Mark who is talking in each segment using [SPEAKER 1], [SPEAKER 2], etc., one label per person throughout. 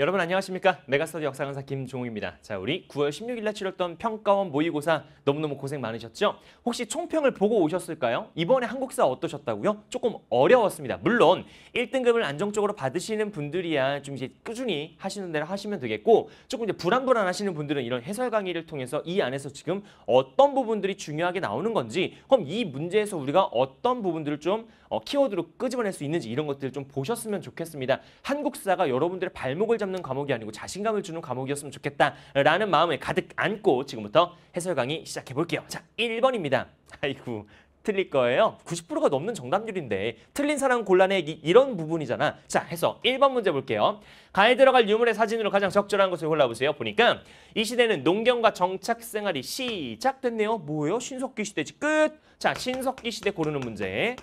[SPEAKER 1] 여러분 안녕하십니까? 메가스터디 역사강사 김종욱입니다. 자, 우리 9월 16일 날 치렀던 평가원 모의고사 너무너무 고생 많으셨죠? 혹시 총평을 보고 오셨을까요? 이번에 한국사 어떠셨다고요? 조금 어려웠습니다. 물론 1등급을 안정적으로 받으시는 분들이야 좀 이제 꾸준히 하시는 대로 하시면 되겠고 조금 이제 불안불안 하시는 분들은 이런 해설 강의를 통해서 이 안에서 지금 어떤 부분들이 중요하게 나오는 건지 그럼 이 문제에서 우리가 어떤 부분들을 좀 어, 키워드로 끄집어낼 수 있는지 이런 것들을 좀 보셨으면 좋겠습니다. 한국사가 여러분들의 발목을 잡는 과목이 아니고 자신감을 주는 과목이었으면 좋겠다라는 마음을 가득 안고 지금부터 해설 강의 시작해 볼게요. 자, 1번입니다. 아이고, 틀릴 거예요. 90%가 넘는 정답률인데 틀린 사람 곤란해기 이런 부분이잖아. 자, 해서 1번 문제 볼게요. 가에 들어갈 유물의 사진으로 가장 적절한 것을 골라보세요. 보니까 이 시대는 농경과 정착 생활이 시작됐네요. 뭐예요? 신석기 시대지 끝. 자, 신석기 시대 고르는 문제.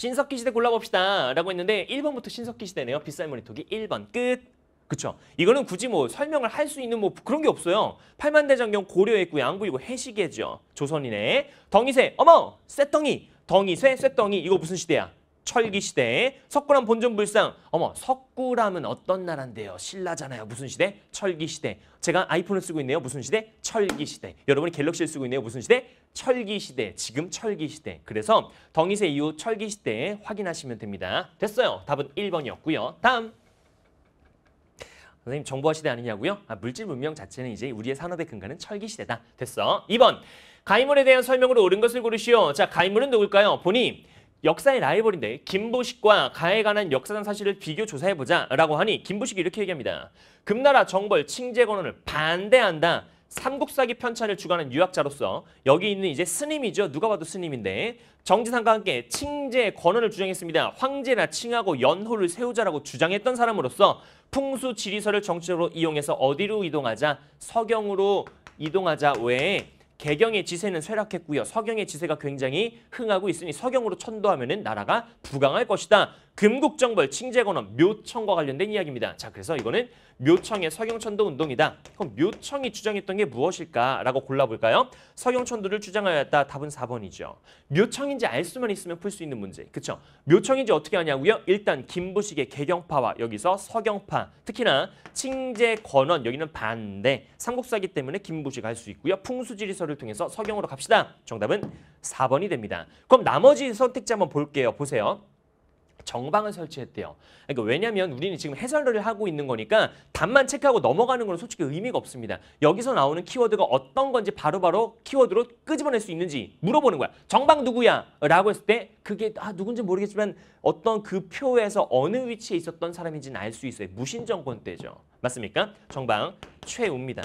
[SPEAKER 1] 신석기 시대 골라봅시다 라고 했는데 1번부터 신석기 시대네요. 비쌀 모니터기 1번 끝. 그쵸? 이거는 굳이 뭐 설명을 할 수 있는 뭐 그런 게 없어요. 팔만대장경 고려했고 양구이고 해시계죠. 조선이네. 덩이새 어머 쇠덩이 덩이쇠 쇳덩이 이거 무슨 시대야? 철기 시대 에 석굴암 본전불상 어머 석굴암은 어떤 나라인데요 신라잖아요 무슨 시대 철기 시대 제가 아이폰을 쓰고 있네요 무슨 시대 철기 시대 여러분이 갤럭시를 쓰고 있네요 무슨 시대 철기 시대 지금 철기 시대 그래서 덩이세 이후 철기 시대 에 확인하시면 됩니다 됐어요 답은 1번이었고요 다음 선생님 정보화 시대 아니냐고요? 아, 물질 문명 자체는 이제 우리의 산업의 근간은 철기 시대다 됐어 2번 가이물에 대한 설명으로 옳은 것을 고르시오 자 가이물은 누굴까요? 본인 역사의 라이벌인데 김보식과 가에 관한 역사상 사실을 비교 조사해보자 라고 하니 김보식이 이렇게 얘기합니다. 금나라 정벌 칭재건원을 반대한다. 삼국사기 편찬을 주관한 유학자로서 여기 있는 이제 스님이죠. 누가 봐도 스님인데 정지상과 함께 칭제 권원을 주장했습니다. 황제나 칭하고 연호를 세우자라고 주장했던 사람으로서 풍수 지리설을 정치적으로 이용해서 어디로 이동하자? 서경으로 이동하자 외에 개경의 지세는 쇠락했고요. 서경의 지세가 굉장히 흥하고 있으니 서경으로 천도하면 은 나라가 부강할 것이다. 금국정벌, 칭재건원, 묘청과 관련된 이야기입니다. 자, 그래서 이거는 묘청의 서경천도 운동이다. 그럼 묘청이 주장했던 게 무엇일까라고 골라볼까요? 서경천도를 주장하였다. 답은 4번이죠. 묘청인지 알 수만 있으면 풀 수 있는 문제. 그렇죠? 묘청인지 어떻게 하냐고요 일단 김부식의 개경파와 여기서 서경파, 특히나 칭재건원, 여기는 반대, 삼국사기 때문에 김부식 할 수 있고요. 풍수지리설 서를 통해서 서경으로 갑시다. 정답은 4번이 됩니다. 그럼 나머지 선택지 한번 볼게요. 보세요. 정방을 설치했대요. 그러니까 왜냐하면 우리는 지금 해설을 하고 있는 거니까 답만 체크하고 넘어가는 건 솔직히 의미가 없습니다. 여기서 나오는 키워드가 어떤 건지 바로바로 바로 키워드로 끄집어낼 수 있는지 물어보는 거야. 정방 누구야? 라고 했을 때 그게 아 누군지 모르겠지만 어떤 그 표에서 어느 위치에 있었던 사람인지는 알 수 있어요. 무신정권 때죠. 맞습니까? 정방 최우입니다.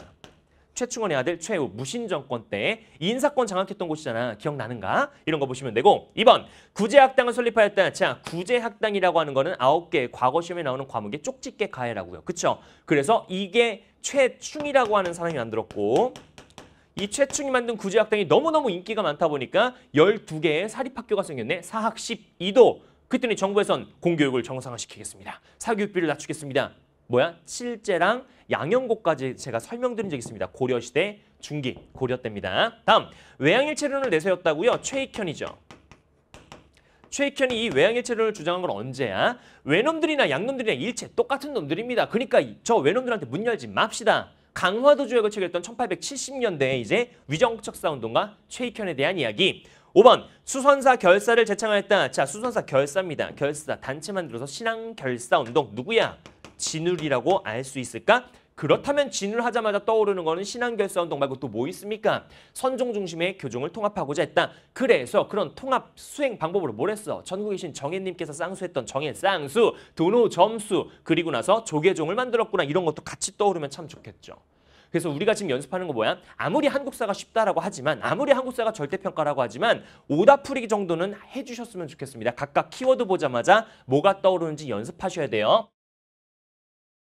[SPEAKER 1] 최충원의 아들 최우 무신정권 때 인사권 장악했던 곳이잖아. 기억나는가? 이런 거 보시면 되고 2번 구제학당을 설립하였다. 자, 구제학당이라고 하는 거는 9개의 과거 시험에 나오는 과목의 쪽집게 가해라고요. 그렇죠? 그래서 이게 최충이라고 하는 사람이 만들었고 이 최충이 만든 구제학당이 너무너무 인기가 많다 보니까 12개의 사립학교가 생겼네. 사학 12도. 그랬더니 정부에선 공교육을 정상화시키겠습니다. 사교육비를 낮추겠습니다. 뭐야? 칠제랑 양형고까지 제가 설명드린 적 있습니다. 고려시대 중기 고려 때입니다. 다음 외양일체론을 내세웠다고요? 최익현이죠. 최익현이 이 외양일체론을 주장한 건 언제야? 외놈들이나 양놈들이나 일체 똑같은 놈들입니다. 그러니까 저 외놈들한테 문 열지 맙시다. 강화도 조약을 체결했던 1870년대에 이제 위정척사 운동과 최익현에 대한 이야기. 5번 수선사 결사를 재창하였다. 자 수선사 결사입니다. 결사 단체 만들어서 신앙 결사 운동 누구야? 진울이라고 알 수 있을까? 그렇다면 진울하자마자 떠오르는 거는 신앙결사운동 말고 또 뭐 있습니까? 선종 중심의 교종을 통합하고자 했다. 그래서 그런 통합 수행 방법으로 뭘 했어? 전국에 계신 정혜님께서 쌍수했던 정혜 쌍수, 도노 점수, 그리고 나서 조계종을 만들었구나 이런 것도 같이 떠오르면 참 좋겠죠. 그래서 우리가 지금 연습하는 거 뭐야? 아무리 한국사가 쉽다라고 하지만 아무리 한국사가 절대평가라고 하지만 오답풀이기 정도는 해주셨으면 좋겠습니다. 각각 키워드 보자마자 뭐가 떠오르는지 연습하셔야 돼요.